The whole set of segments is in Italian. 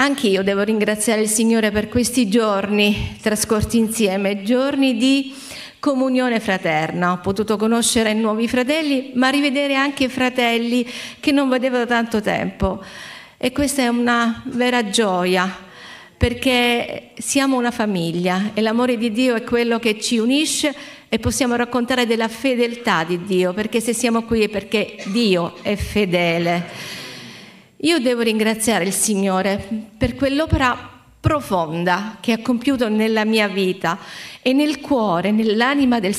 Anche io devo ringraziare il Signore per questi giorni trascorsi insieme, giorni di comunione fraterna. Ho potuto conoscere nuovi fratelli, ma rivedere anche fratelli che non vedevo da tanto tempo. E questa è una vera gioia, perché siamo una famiglia e l'amore di Dio è quello che ci unisce e possiamo raccontare della fedeltà di Dio, perché se siamo qui è perché Dio è fedele. Io devo ringraziare il Signore per quell'opera profonda che ha compiuto nella mia vita e nel cuore, nell'anima del,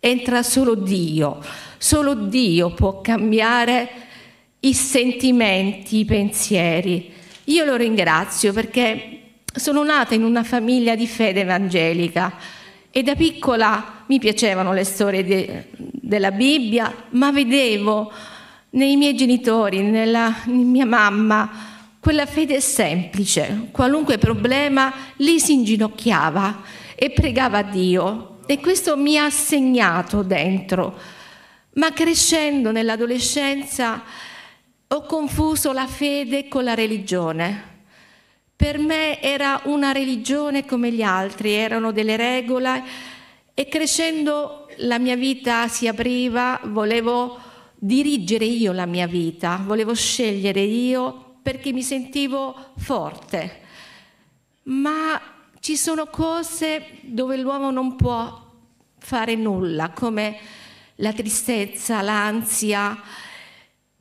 entra solo Dio. Solo Dio può cambiare i sentimenti, i pensieri. Io lo ringrazio perché sono nata in una famiglia di fede evangelica e da piccola mi piacevano le storie de, della Bibbia, ma vedevo nei miei genitori, nella in mia mamma, quella fede è semplice, qualunque problema, lì si inginocchiava e pregava Dio e questo mi ha segnato dentro. Ma crescendo nell'adolescenza ho confuso la fede con la religione. Per me era una religione come gli altri, erano delle regole e crescendo la mia vita si apriva, volevo dirigere io la mia vita, volevo scegliere io perché mi sentivo forte. Ma ci sono cose dove l'uomo non può fare nulla, come la tristezza, l'ansia.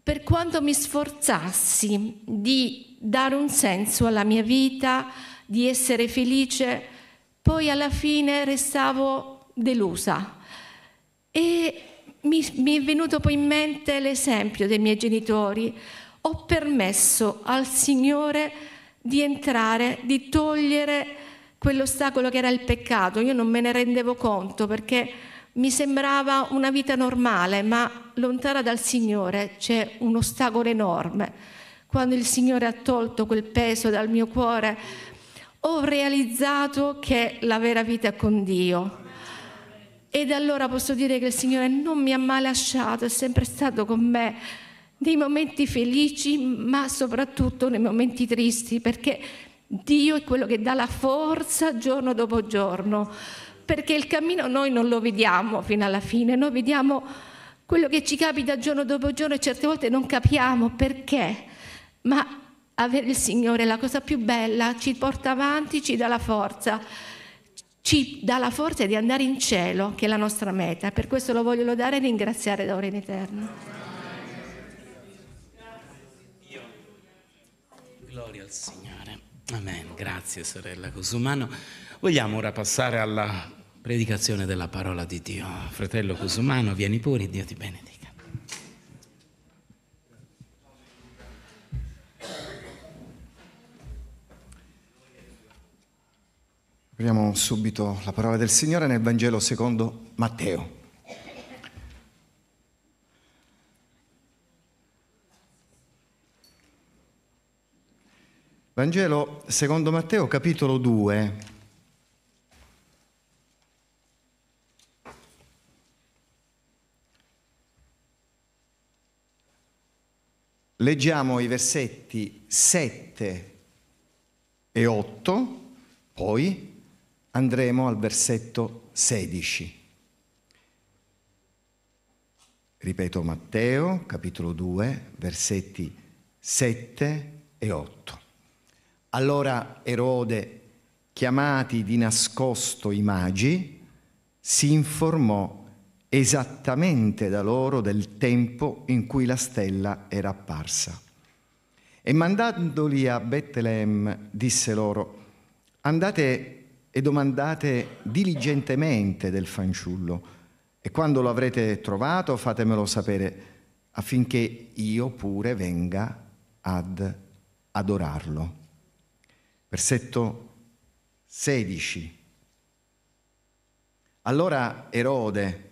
Per quanto mi sforzassi di dare un senso alla mia vita, di essere felice, poi alla fine restavo delusa. E mi, mi è venuto poi in mente l'esempio dei miei genitori. Ho permesso al Signore di entrare, di togliere quell'ostacolo che era il peccato. Io non me ne rendevo conto perché mi sembrava una vita normale, ma lontana dal Signore c'è un ostacolo enorme. Quando il Signore ha tolto quel peso dal mio cuore, ho realizzato che la vera vita è con Dio. Ed allora posso dire che il Signore non mi ha mai lasciato, è sempre stato con me nei momenti felici, ma soprattutto nei momenti tristi, perché Dio è quello che dà la forza giorno dopo giorno, perché il cammino noi non lo vediamo fino alla fine, noi vediamo quello che ci capita giorno dopo giorno e certe volte non capiamo perché, ma avere il Signore è la cosa più bella, ci porta avanti, ci dà la forza ci dà la forza di andare in cielo, che è la nostra meta. Per questo lo voglio lodare e ringraziare da ora in eterno. Gloria al Signore. Amen. Grazie sorella Cosumano. Vogliamo ora passare alla predicazione della parola di Dio. Fratello Cosumano, vieni pure, Dio ti benedica. Apriamo subito la parola del Signore nel Vangelo secondo Matteo. Vangelo secondo Matteo capitolo 2. Leggiamo i versetti 7 e 8, poi andremo al versetto 16. Ripeto Matteo, capitolo 2, versetti 7 e 8. Allora Erode, chiamati di nascosto i magi, si informò esattamente da loro del tempo in cui la stella era apparsa. E mandandoli a Betlem disse loro, andate e domandate diligentemente del fanciullo. E quando lo avrete trovato fatemelo sapere affinché io pure venga ad adorarlo. Versetto 16. Allora Erode,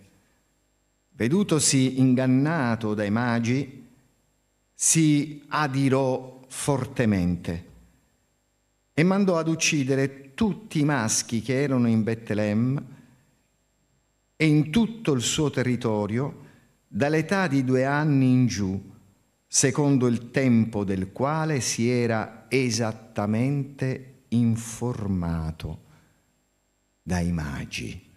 vedutosi ingannato dai magi, si adirò fortemente e mandò ad uccidere tutti i maschi che erano in Betlemme e in tutto il suo territorio, dall'età di due anni in giù, secondo il tempo del quale si era esattamente informato dai magi.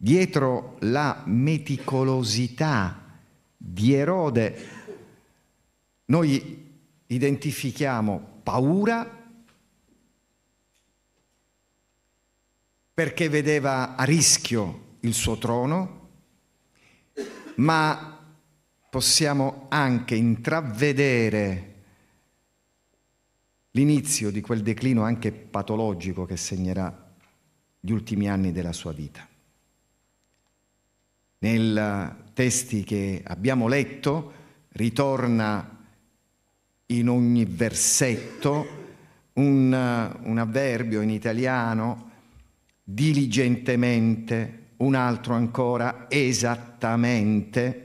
Dietro la meticolosità di Erode noi identifichiamo paura perché vedeva a rischio il suo trono, ma possiamo anche intravedere l'inizio di quel declino anche patologico che segnerà gli ultimi anni della sua vita. Nel testi che abbiamo letto ritorna in ogni versetto un, un avverbio in italiano diligentemente, un altro ancora esattamente,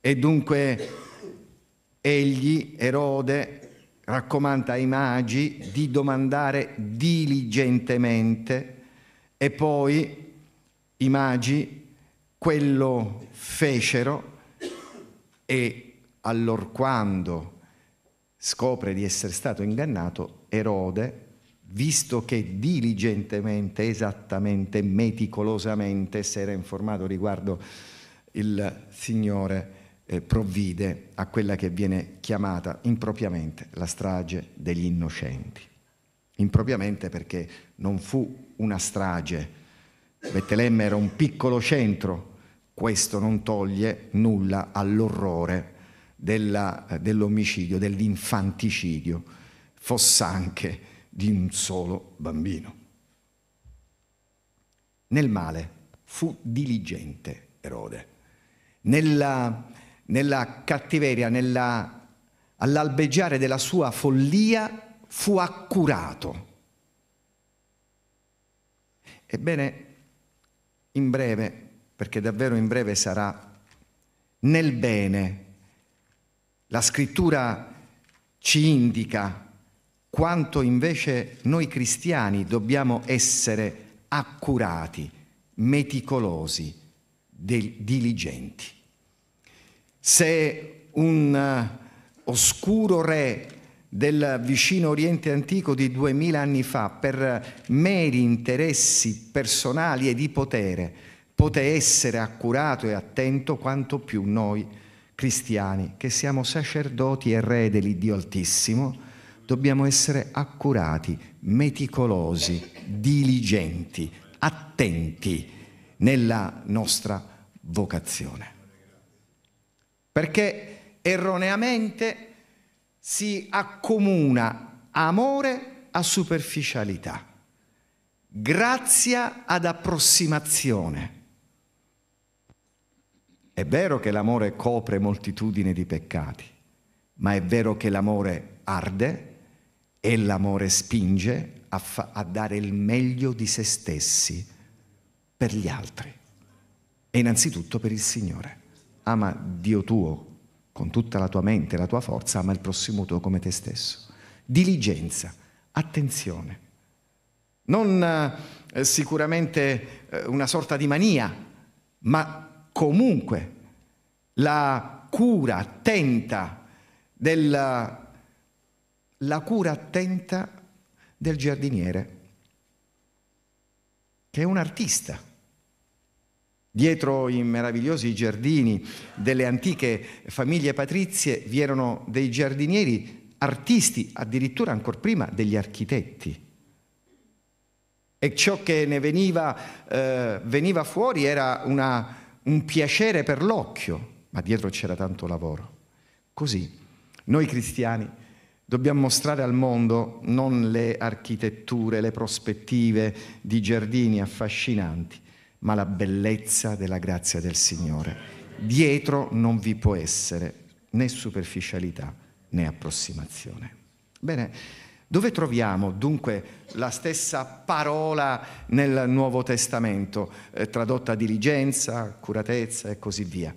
e dunque egli, Erode, raccomanda ai magi di domandare diligentemente e poi i magi quello fecero e allorquando scopre di essere stato ingannato, Erode visto che diligentemente, esattamente, meticolosamente si era informato riguardo il Signore eh, provvide a quella che viene chiamata impropriamente la strage degli innocenti. Impropriamente perché non fu una strage, Betlemme era un piccolo centro, questo non toglie nulla all'orrore della, eh, dell'omicidio, dell'infanticidio, foss'anche di un solo bambino. Nel male fu diligente Erode, nella, nella cattiveria, nella, all'albeggiare della sua follia fu accurato. Ebbene, in breve, perché davvero in breve sarà nel bene, la scrittura ci indica quanto invece noi cristiani dobbiamo essere accurati, meticolosi, diligenti. Se un eh, oscuro re del vicino Oriente antico di duemila anni fa, per eh, meri interessi personali e di potere, poté essere accurato e attento quanto più noi cristiani, che siamo sacerdoti e re dell'Iddio Altissimo, dobbiamo essere accurati, meticolosi, diligenti, attenti nella nostra vocazione. Perché erroneamente si accomuna amore a superficialità, grazia ad approssimazione. È vero che l'amore copre moltitudine di peccati, ma è vero che l'amore arde e l'amore spinge a, fa- a dare il meglio di se stessi per gli altri e innanzitutto per il Signore. Ama Dio tuo con tutta la tua mente la tua forza, ama il prossimo tuo come te stesso. Diligenza, attenzione, non eh, sicuramente eh, una sorta di mania, ma comunque la cura attenta della la cura attenta del giardiniere, che è un artista. Dietro i meravigliosi giardini delle antiche famiglie patrizie vi erano dei giardinieri artisti, addirittura ancora prima degli architetti. E ciò che ne veniva, eh, veniva fuori era una, un piacere per l'occhio, ma dietro c'era tanto lavoro. Così noi cristiani Dobbiamo mostrare al mondo non le architetture, le prospettive di giardini affascinanti, ma la bellezza della grazia del Signore. Dietro non vi può essere né superficialità né approssimazione. Bene, dove troviamo dunque la stessa parola nel Nuovo Testamento, eh, tradotta diligenza, curatezza e così via?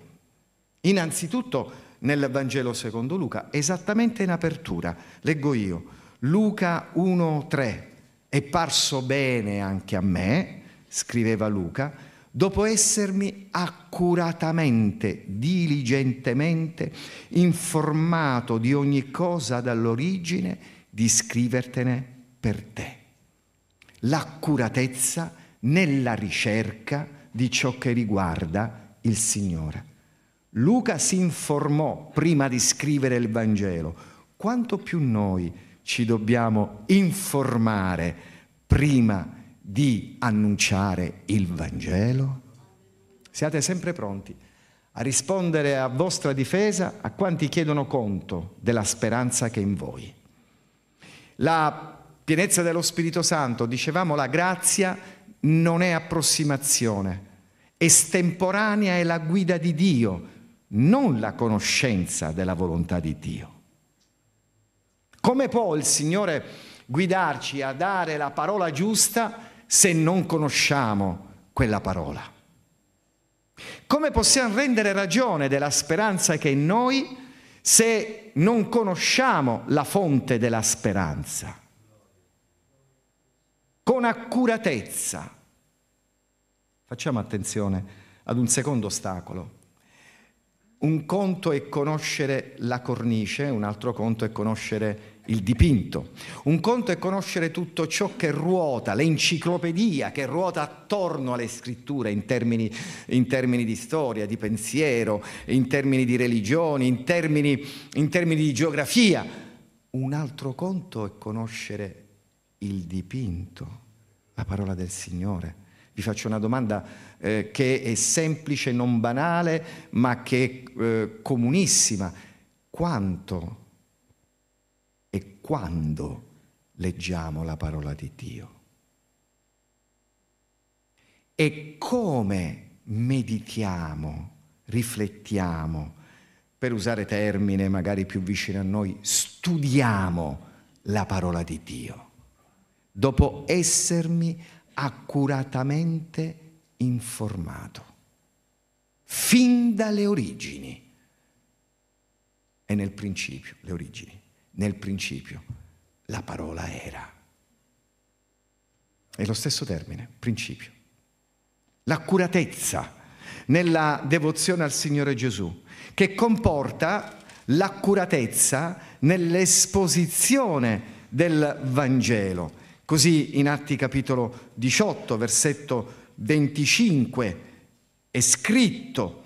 Innanzitutto nel Vangelo secondo Luca, esattamente in apertura. Leggo io, Luca 1.3, è parso bene anche a me, scriveva Luca, dopo essermi accuratamente, diligentemente informato di ogni cosa dall'origine, di scrivertene per te. L'accuratezza nella ricerca di ciò che riguarda il Signore. Luca si informò prima di scrivere il Vangelo, quanto più noi ci dobbiamo informare prima di annunciare il Vangelo? Siate sempre pronti a rispondere a vostra difesa a quanti chiedono conto della speranza che è in voi. La pienezza dello Spirito Santo, dicevamo, la grazia non è approssimazione, estemporanea è la guida di Dio non la conoscenza della volontà di Dio. Come può il Signore guidarci a dare la parola giusta se non conosciamo quella parola? Come possiamo rendere ragione della speranza che è in noi se non conosciamo la fonte della speranza? Con accuratezza. Facciamo attenzione ad un secondo ostacolo un conto è conoscere la cornice, un altro conto è conoscere il dipinto. Un conto è conoscere tutto ciò che ruota, l'enciclopedia che ruota attorno alle scritture in termini, in termini di storia, di pensiero, in termini di religioni, in termini, in termini di geografia. Un altro conto è conoscere il dipinto, la parola del Signore, vi faccio una domanda eh, che è semplice, non banale, ma che è eh, comunissima. Quanto e quando leggiamo la parola di Dio? E come meditiamo, riflettiamo, per usare termine magari più vicino a noi, studiamo la parola di Dio, dopo essermi accuratamente informato, fin dalle origini. E nel principio, le origini, nel principio la parola era. È lo stesso termine, principio. L'accuratezza nella devozione al Signore Gesù, che comporta l'accuratezza nell'esposizione del Vangelo Così in Atti capitolo 18, versetto 25, è scritto,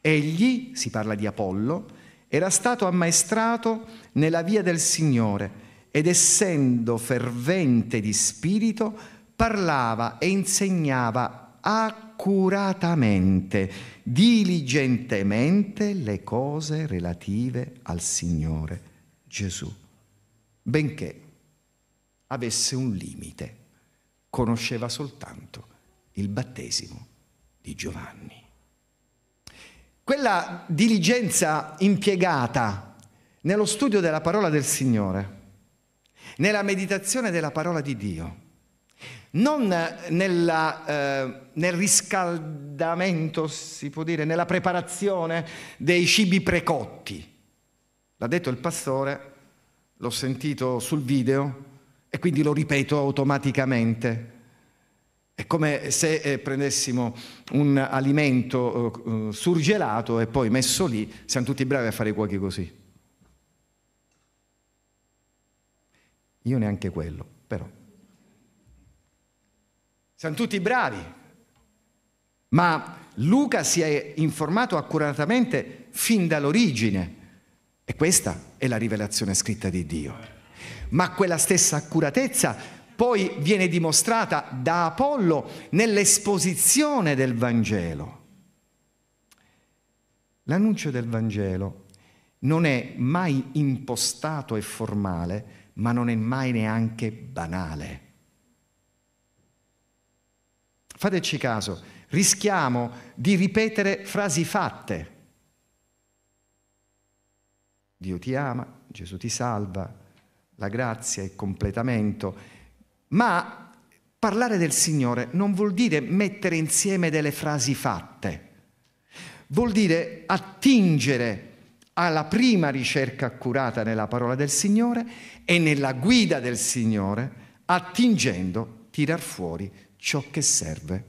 egli, si parla di Apollo, era stato ammaestrato nella via del Signore ed essendo fervente di spirito, parlava e insegnava accuratamente, diligentemente le cose relative al Signore Gesù. Benché avesse un limite. Conosceva soltanto il battesimo di Giovanni. Quella diligenza impiegata nello studio della parola del Signore, nella meditazione della parola di Dio, non nella, eh, nel riscaldamento, si può dire, nella preparazione dei cibi precotti. L'ha detto il pastore, l'ho sentito sul video, e quindi lo ripeto automaticamente. È come se eh, prendessimo un alimento eh, eh, surgelato e poi messo lì, siamo tutti bravi a fare i cuochi così. Io neanche quello, però. Siamo tutti bravi, ma Luca si è informato accuratamente fin dall'origine e questa è la rivelazione scritta di Dio ma quella stessa accuratezza poi viene dimostrata da Apollo nell'esposizione del Vangelo. L'annuncio del Vangelo non è mai impostato e formale, ma non è mai neanche banale. Fateci caso, rischiamo di ripetere frasi fatte. Dio ti ama, Gesù ti salva, la grazia e completamento, ma parlare del Signore non vuol dire mettere insieme delle frasi fatte, vuol dire attingere alla prima ricerca accurata nella parola del Signore e nella guida del Signore, attingendo tirar fuori ciò che serve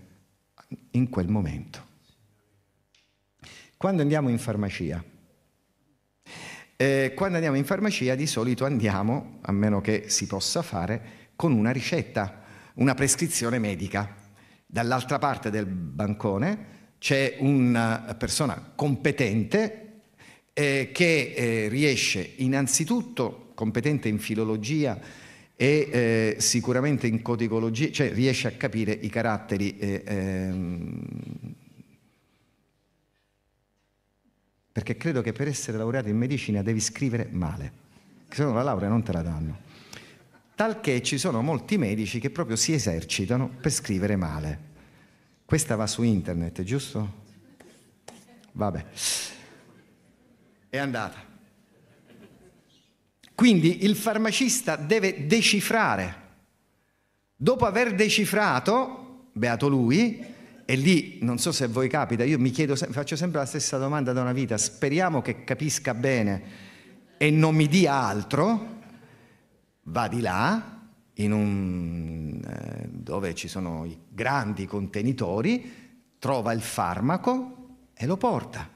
in quel momento. Quando andiamo in farmacia, eh, quando andiamo in farmacia di solito andiamo, a meno che si possa fare, con una ricetta, una prescrizione medica. Dall'altra parte del bancone c'è una eh, persona competente eh, che eh, riesce innanzitutto, competente in filologia e eh, sicuramente in codicologia, cioè riesce a capire i caratteri eh, ehm, perché credo che per essere laureato in medicina devi scrivere male, se no la laurea non te la danno. Talché ci sono molti medici che proprio si esercitano per scrivere male. Questa va su internet, giusto? Vabbè. È andata. Quindi il farmacista deve decifrare. Dopo aver decifrato, beato lui, e lì non so se a voi capita, io mi chiedo, faccio sempre la stessa domanda da una vita, speriamo che capisca bene e non mi dia altro, va di là, un, eh, dove ci sono i grandi contenitori, trova il farmaco e lo porta.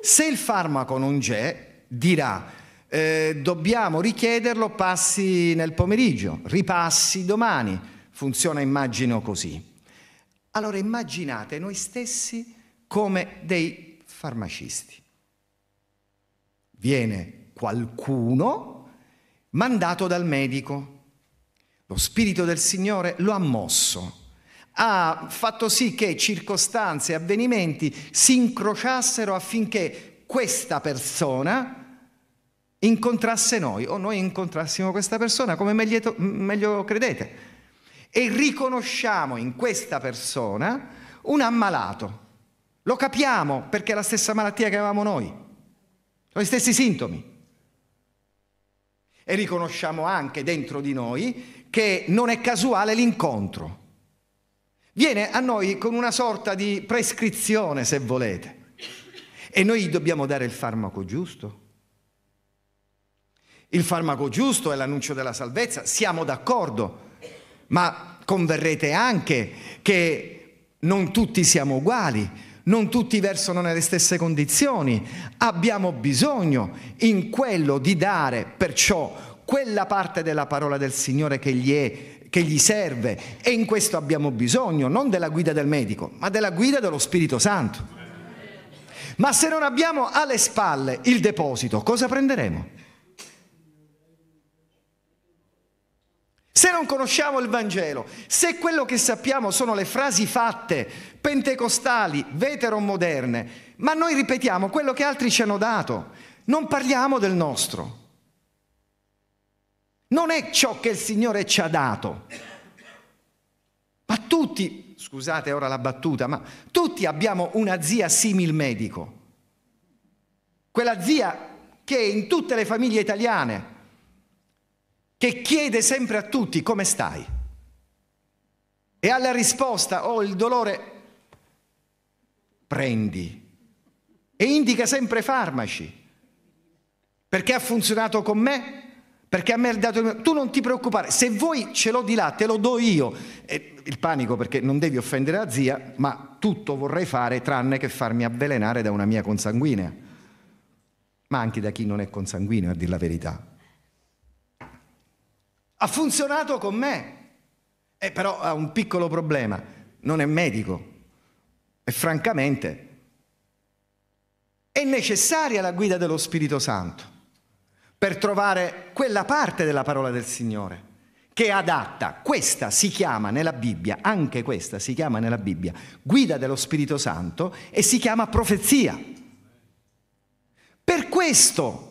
Se il farmaco non c'è, dirà eh, dobbiamo richiederlo, passi nel pomeriggio, ripassi domani. Funziona immagino così. Allora immaginate noi stessi come dei farmacisti. Viene qualcuno mandato dal medico. Lo Spirito del Signore lo ha mosso, ha fatto sì che circostanze e avvenimenti si incrociassero affinché questa persona incontrasse noi o noi incontrassimo questa persona come meglio, meglio credete e riconosciamo in questa persona un ammalato. Lo capiamo perché è la stessa malattia che avevamo noi, sono gli stessi sintomi. E riconosciamo anche dentro di noi che non è casuale l'incontro. Viene a noi con una sorta di prescrizione, se volete. E noi dobbiamo dare il farmaco giusto. Il farmaco giusto è l'annuncio della salvezza, siamo d'accordo, ma converrete anche che non tutti siamo uguali, non tutti versano nelle stesse condizioni, abbiamo bisogno in quello di dare perciò quella parte della parola del Signore che gli, è, che gli serve e in questo abbiamo bisogno non della guida del medico, ma della guida dello Spirito Santo. Ma se non abbiamo alle spalle il deposito, cosa prenderemo? Se non conosciamo il Vangelo, se quello che sappiamo sono le frasi fatte, pentecostali, vetero-moderne, ma noi ripetiamo quello che altri ci hanno dato, non parliamo del nostro. Non è ciò che il Signore ci ha dato. Ma tutti, scusate ora la battuta, ma tutti abbiamo una zia simil medico. Quella zia che è in tutte le famiglie italiane che chiede sempre a tutti come stai. E alla risposta, oh il dolore, prendi. E indica sempre farmaci. Perché ha funzionato con me? Perché a me ha dato... Tu non ti preoccupare, se vuoi ce l'ho di là, te lo do io. E il panico perché non devi offendere la zia, ma tutto vorrei fare tranne che farmi avvelenare da una mia consanguinea. Ma anche da chi non è consanguineo, a dir la verità. Ha funzionato con me, E eh, però ha un piccolo problema, non è medico e francamente è necessaria la guida dello Spirito Santo per trovare quella parte della parola del Signore che è adatta. Questa si chiama nella Bibbia, anche questa si chiama nella Bibbia, guida dello Spirito Santo e si chiama profezia. Per questo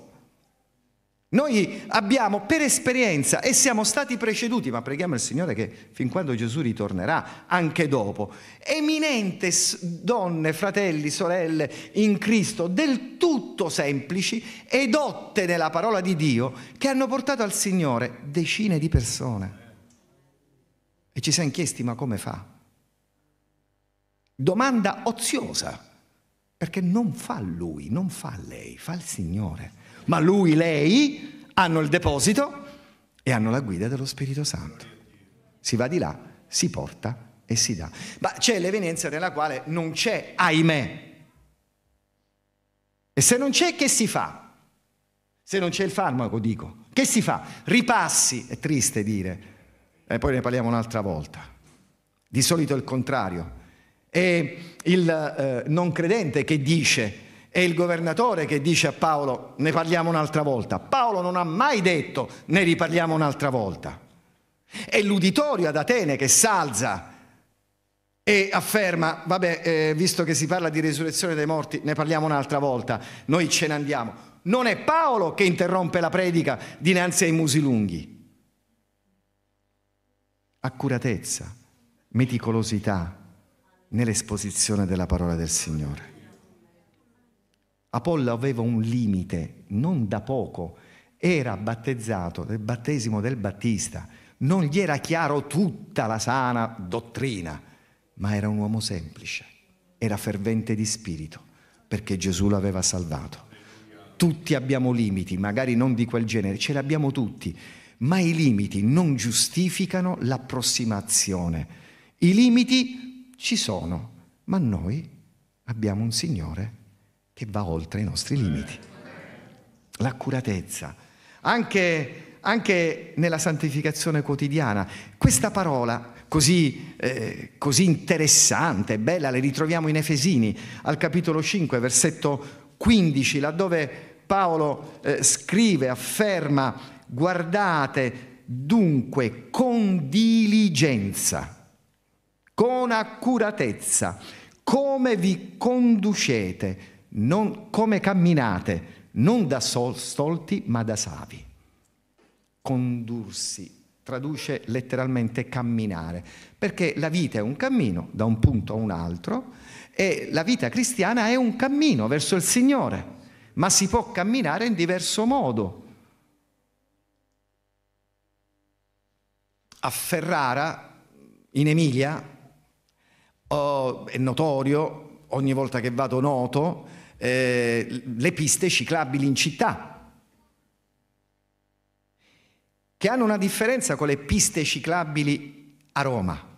noi abbiamo per esperienza e siamo stati preceduti, ma preghiamo il Signore che fin quando Gesù ritornerà, anche dopo, eminente donne, fratelli, sorelle in Cristo, del tutto semplici e dotte nella parola di Dio, che hanno portato al Signore decine di persone. E ci siamo chiesti ma come fa? Domanda oziosa, perché non fa lui, non fa lei, fa il Signore ma lui, lei hanno il deposito e hanno la guida dello Spirito Santo. Si va di là, si porta e si dà. Ma c'è l'evenienza nella quale non c'è, ahimè. E se non c'è, che si fa? Se non c'è il farmaco, dico, che si fa? Ripassi, è triste dire, e poi ne parliamo un'altra volta. Di solito è il contrario. E il eh, non credente che dice è il governatore che dice a Paolo ne parliamo un'altra volta. Paolo non ha mai detto ne riparliamo un'altra volta. È l'uditorio ad Atene che s'alza e afferma, vabbè, eh, visto che si parla di risurrezione dei morti, ne parliamo un'altra volta, noi ce ne andiamo. Non è Paolo che interrompe la predica dinanzi ai musi lunghi. Accuratezza, meticolosità nell'esposizione della parola del Signore. Apollo aveva un limite, non da poco, era battezzato del battesimo del Battista, non gli era chiaro tutta la sana dottrina, ma era un uomo semplice, era fervente di spirito, perché Gesù l'aveva salvato. Tutti abbiamo limiti, magari non di quel genere, ce li abbiamo tutti, ma i limiti non giustificano l'approssimazione. I limiti ci sono, ma noi abbiamo un Signore che va oltre i nostri limiti. L'accuratezza, anche, anche nella santificazione quotidiana. Questa parola così, eh, così interessante, bella, la ritroviamo in Efesini, al capitolo 5, versetto 15, laddove Paolo eh, scrive, afferma, guardate dunque con diligenza, con accuratezza, come vi conducete non, come camminate, non da stolti ma da savi. Condursi traduce letteralmente camminare, perché la vita è un cammino da un punto a un altro e la vita cristiana è un cammino verso il Signore, ma si può camminare in diverso modo. A Ferrara, in Emilia, oh, è notorio, ogni volta che vado noto, eh, le piste ciclabili in città, che hanno una differenza con le piste ciclabili a Roma.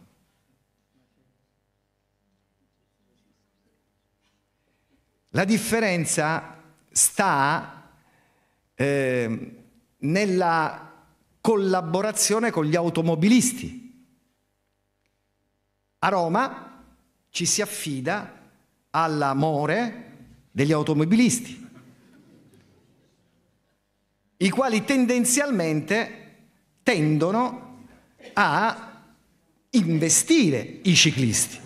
La differenza sta eh, nella collaborazione con gli automobilisti. A Roma ci si affida all'amore degli automobilisti, i quali tendenzialmente tendono a investire i ciclisti.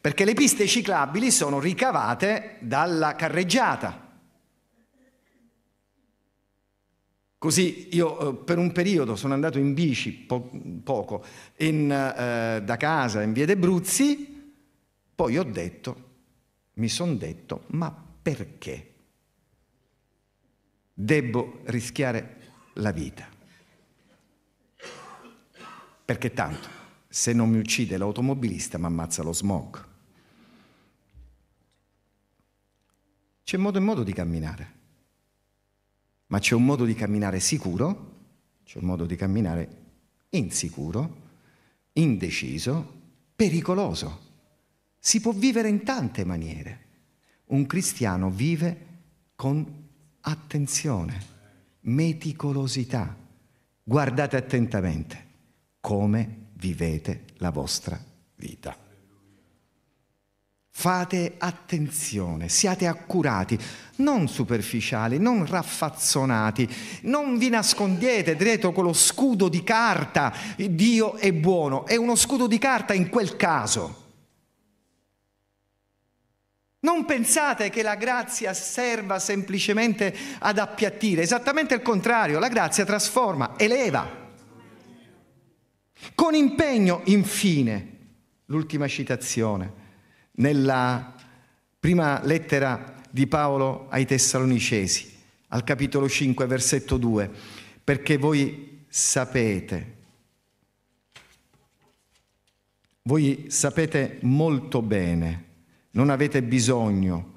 Perché le piste ciclabili sono ricavate dalla carreggiata. Così io eh, per un periodo sono andato in bici, po- poco, in, eh, da casa in via De Bruzzi, poi ho detto mi sono detto, ma perché debbo rischiare la vita? Perché tanto, se non mi uccide l'automobilista, mi ammazza lo smog. C'è modo e modo di camminare, ma c'è un modo di camminare sicuro, c'è un modo di camminare insicuro, indeciso, pericoloso. Si può vivere in tante maniere. Un cristiano vive con attenzione, meticolosità. Guardate attentamente come vivete la vostra vita. Fate attenzione, siate accurati, non superficiali, non raffazzonati, non vi nascondete dietro quello scudo di carta, Dio è buono, è uno scudo di carta in quel caso non pensate che la grazia serva semplicemente ad appiattire, esattamente il contrario, la grazia trasforma, eleva. Con impegno, infine, l'ultima citazione, nella prima lettera di Paolo ai Tessalonicesi, al capitolo 5, versetto 2, perché voi sapete, voi sapete molto bene, non avete bisogno,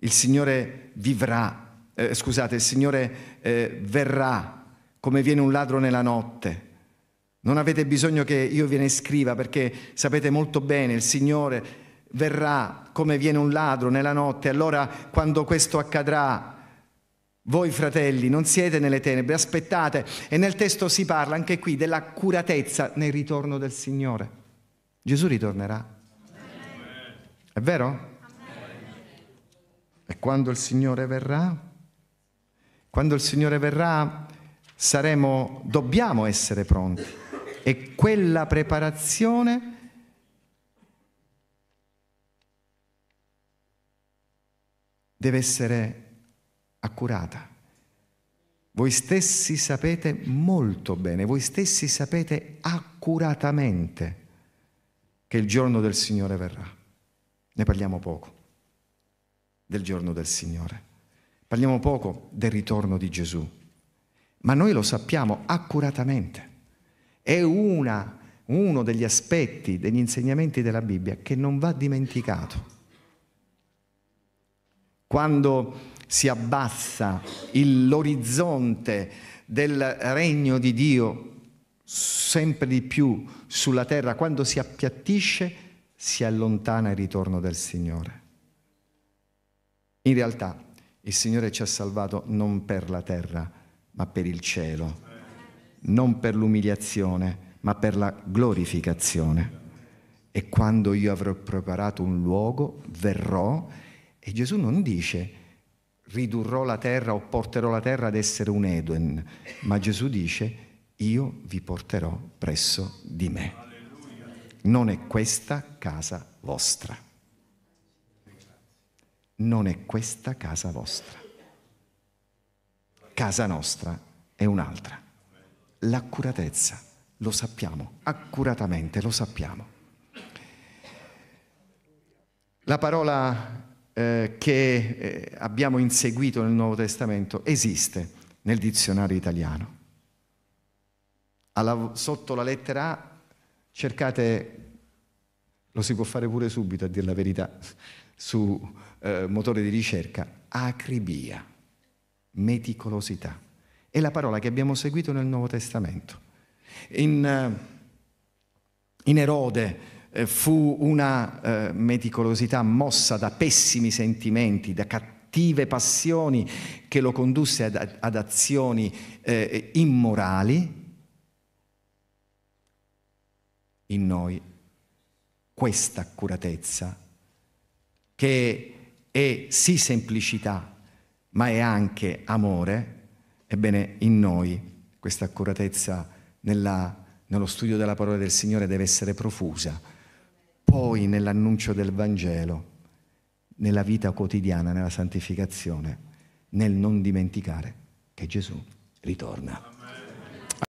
il Signore vivrà, eh, scusate, il Signore eh, verrà come viene un ladro nella notte. Non avete bisogno che io ve ne scriva perché sapete molto bene, il Signore verrà come viene un ladro nella notte. Allora quando questo accadrà, voi fratelli non siete nelle tenebre, aspettate. E nel testo si parla anche qui dell'accuratezza nel ritorno del Signore. Gesù ritornerà è vero? E quando il Signore verrà? Quando il Signore verrà saremo, dobbiamo essere pronti. E quella preparazione... deve essere accurata. Voi stessi sapete molto bene, voi stessi sapete accuratamente che il giorno del Signore verrà ne parliamo poco del giorno del Signore, parliamo poco del ritorno di Gesù, ma noi lo sappiamo accuratamente. È una, uno degli aspetti, degli insegnamenti della Bibbia che non va dimenticato. Quando si abbassa l'orizzonte del regno di Dio sempre di più sulla terra, quando si appiattisce, si allontana il ritorno del Signore. In realtà il Signore ci ha salvato non per la terra, ma per il cielo, non per l'umiliazione, ma per la glorificazione. E quando io avrò preparato un luogo, verrò e Gesù non dice ridurrò la terra o porterò la terra ad essere un Eden, ma Gesù dice io vi porterò presso di me non è questa casa vostra. Non è questa casa vostra. Casa nostra è un'altra. L'accuratezza, lo sappiamo, accuratamente lo sappiamo. La parola eh, che eh, abbiamo inseguito nel Nuovo Testamento esiste nel dizionario italiano. Alla, sotto la lettera A cercate, lo si può fare pure subito a dire la verità, su eh, motore di ricerca, acribia, meticolosità. È la parola che abbiamo seguito nel Nuovo Testamento. In, eh, in Erode eh, fu una eh, meticolosità mossa da pessimi sentimenti, da cattive passioni che lo condusse ad, ad azioni eh, immorali in noi questa accuratezza, che è sì semplicità, ma è anche amore, ebbene in noi questa accuratezza nella, nello studio della parola del Signore deve essere profusa, poi nell'annuncio del Vangelo, nella vita quotidiana, nella santificazione, nel non dimenticare che Gesù ritorna.